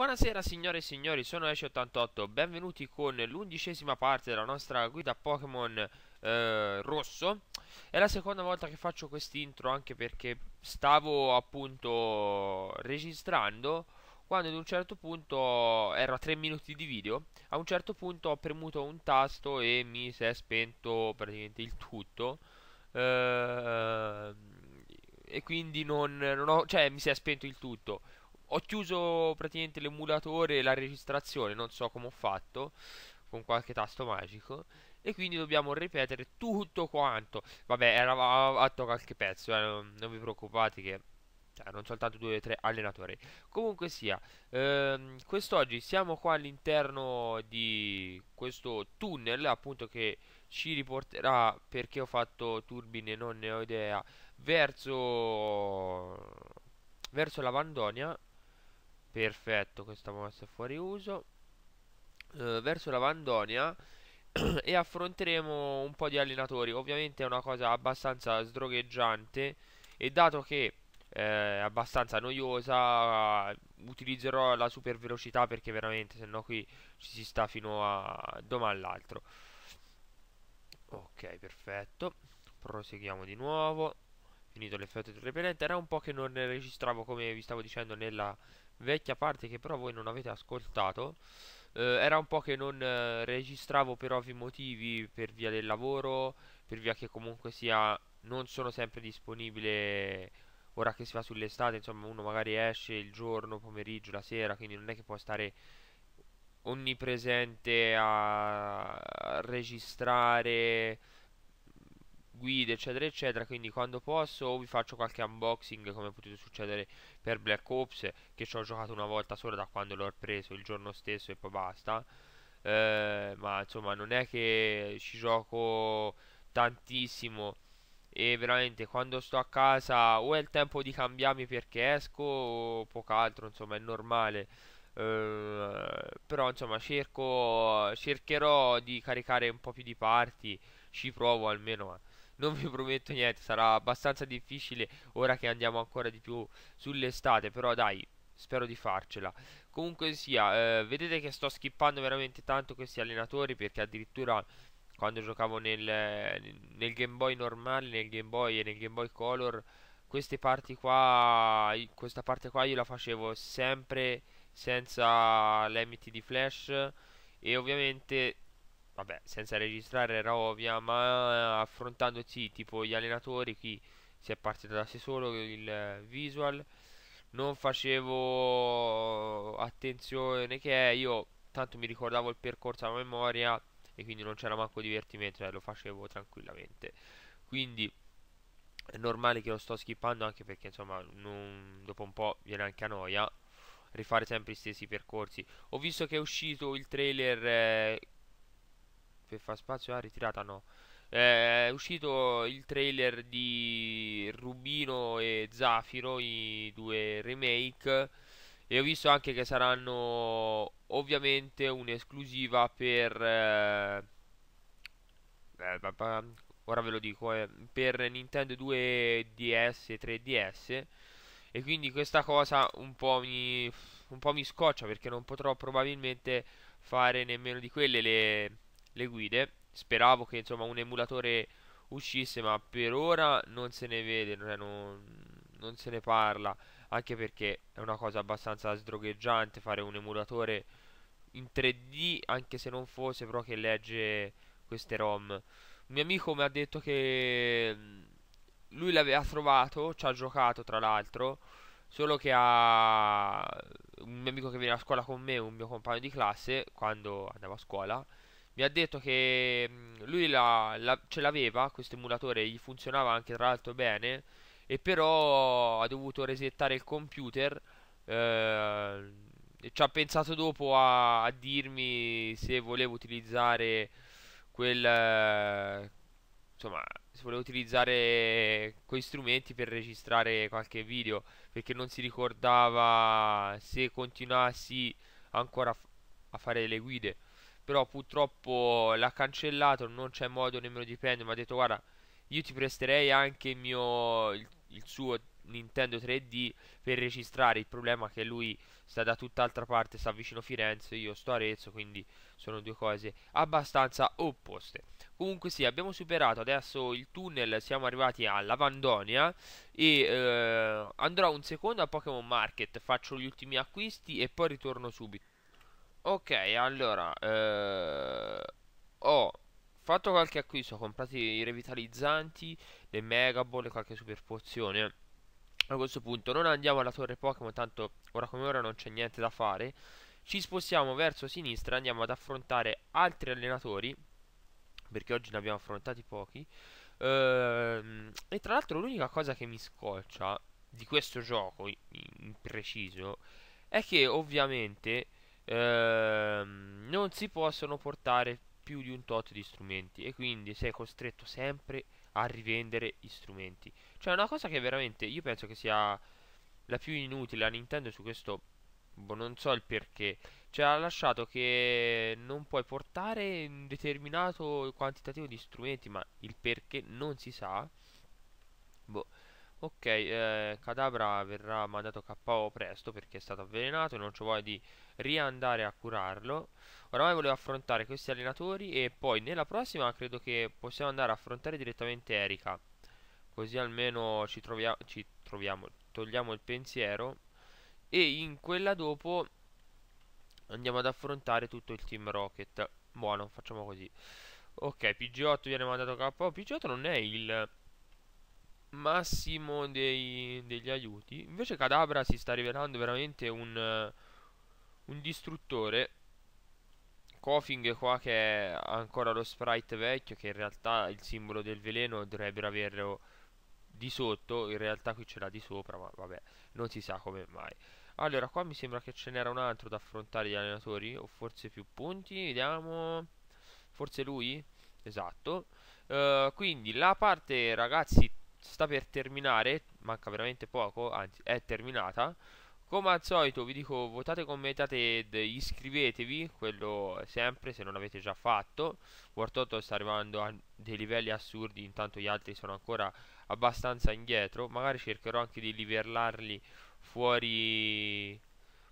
Buonasera signore e signori, sono Esci88, benvenuti con l'undicesima parte della nostra guida Pokémon eh, rosso È la seconda volta che faccio quest'intro anche perché stavo appunto registrando Quando ad un certo punto, erano 3 minuti di video A un certo punto ho premuto un tasto e mi si è spento praticamente il tutto eh, E quindi non, non ho, cioè mi si è spento il tutto ho chiuso praticamente l'emulatore e la registrazione, non so come ho fatto, con qualche tasto magico, e quindi dobbiamo ripetere tutto quanto. Vabbè, eravamo fatto qualche pezzo, eh, non, vi preoccupate che cioè, non soltanto due o tre allenatori. Comunque sia, ehm, quest'oggi siamo qua all'interno di questo tunnel, appunto che ci riporterà, perché ho fatto turbine, non ne ho idea, verso, verso la Vandonia perfetto questa mossa è fuori uso eh, verso la Vandonia e affronteremo un po' di allenatori ovviamente è una cosa abbastanza sdrogheggiante e dato che eh, abbastanza noiosa utilizzerò la super velocità perché veramente se no qui ci si sta fino a domani all'altro ok perfetto proseguiamo di nuovo finito l'effetto trepelente era un po' che non registravo come vi stavo dicendo nella vecchia parte che però voi non avete ascoltato eh, era un po' che non eh, registravo per ovvi motivi per via del lavoro per via che comunque sia non sono sempre disponibile ora che si va sull'estate insomma uno magari esce il giorno pomeriggio la sera quindi non è che può stare onnipresente a registrare guide eccetera eccetera quindi quando posso vi faccio qualche unboxing come è potuto succedere per Black Ops che ci ho giocato una volta sola da quando l'ho preso il giorno stesso e poi basta eh, ma insomma non è che ci gioco tantissimo e veramente quando sto a casa o è il tempo di cambiarmi perché esco o poco altro insomma è normale eh, però insomma cerco cercherò di caricare un po' più di parti ci provo almeno non vi prometto niente, sarà abbastanza difficile ora che andiamo ancora di più sull'estate, però dai, spero di farcela. Comunque sia, eh, vedete che sto skippando veramente tanto questi allenatori perché addirittura quando giocavo nel, nel Game Boy normale, nel Game Boy e nel Game Boy Color, queste parti qua, questa parte qua io la facevo sempre senza limiti di flash e ovviamente vabbè, senza registrare era ovvia, ma affrontandosi tipo gli allenatori, qui si è partito da sé solo il visual, non facevo attenzione che io tanto mi ricordavo il percorso a memoria e quindi non c'era manco divertimento, cioè lo facevo tranquillamente. Quindi è normale che lo sto skippando anche perché insomma non, dopo un po' viene anche a noia rifare sempre gli stessi percorsi. Ho visto che è uscito il trailer eh, fa spazio alla ah, ritirata no eh, è uscito il trailer di Rubino e Zafiro i due remake e ho visto anche che saranno ovviamente un'esclusiva per eh, eh ora ve lo dico eh, per Nintendo 2 DS e 3DS e quindi questa cosa un po' mi un po' mi scoccia perché non potrò probabilmente fare nemmeno di quelle le le guide. Speravo che insomma un emulatore uscisse, ma per ora non se ne vede, non, non se ne parla. Anche perché è una cosa abbastanza sdrogheggiante fare un emulatore in 3D, anche se non fosse però che legge queste ROM. Un mio amico mi ha detto che mm, lui l'aveva trovato, ci ha giocato tra l'altro, solo che ha un mio amico che viene a scuola con me, un mio compagno di classe, quando andavo a scuola, mi ha detto che mm, lui la, la, ce l'aveva, questo emulatore gli funzionava anche tra l'altro bene, e però ha dovuto resettare il computer. Eh, e ci ha pensato dopo a, a, dirmi se volevo utilizzare quel eh, insomma se volevo utilizzare quei strumenti per registrare qualche video perché non si ricordava se continuassi ancora a fare le guide però purtroppo l'ha cancellato, non c'è modo nemmeno di prendere, mi ha detto guarda io ti presterei anche il, mio, il, il suo Nintendo 3D per registrare. Il problema è che lui sta da tutt'altra parte, sta vicino Firenze, io sto a Arezzo, quindi sono due cose abbastanza opposte. Comunque sì, abbiamo superato adesso il tunnel, siamo arrivati a Lavandonia e eh, andrò un secondo a Pokémon Market, faccio gli ultimi acquisti e poi ritorno subito. Ok, allora, eh, ho fatto qualche acquisto, ho comprato i revitalizzanti, le megaball e qualche super pozione. A questo punto non andiamo alla torre Pokémon, tanto ora come ora non c'è niente da fare. Ci spostiamo verso sinistra, andiamo ad affrontare altri allenatori, perché oggi ne abbiamo affrontati pochi. Ehm, e tra l'altro l'unica cosa che mi scoccia di questo gioco in, in preciso è che ovviamente ehm, non si possono portare più di un tot di strumenti e quindi sei costretto sempre a rivendere gli strumenti. Cioè una cosa che veramente io penso che sia la più inutile a Nintendo su questo boh, non so il perché. Cioè ha lasciato che non puoi portare un determinato quantitativo di strumenti, ma il perché non si sa. Ok, eh, Cadabra verrà mandato KO presto perché è stato avvelenato e non c'è voglia di riandare a curarlo. Oramai volevo affrontare questi allenatori e poi nella prossima credo che possiamo andare a affrontare direttamente Erika. Così almeno ci, trovia ci troviamo, togliamo il pensiero. E in quella dopo andiamo ad affrontare tutto il Team Rocket. Buono, facciamo così. Ok, PG8 viene mandato KO. PG8 non è il massimo dei, degli aiuti. Invece Cadabra si sta rivelando veramente un, un distruttore. Coughing qua che è ancora lo sprite vecchio che in realtà il simbolo del veleno dovrebbero averlo di sotto, in realtà qui ce l'ha di sopra, ma vabbè, non si sa come mai. Allora, qua mi sembra che ce n'era un altro da affrontare gli allenatori, o forse più punti, vediamo. Forse lui? Esatto. Uh, quindi la parte, ragazzi, sta per terminare, manca veramente poco, anzi è terminata. Come al solito vi dico votate, commentate ed iscrivetevi, quello sempre se non avete già fatto. World 8 sta arrivando a dei livelli assurdi, intanto gli altri sono ancora abbastanza indietro. Magari cercherò anche di livellarli fuori,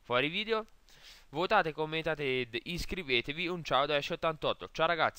fuori video. Votate, commentate ed iscrivetevi. Un ciao da Ash88, ciao ragazzi!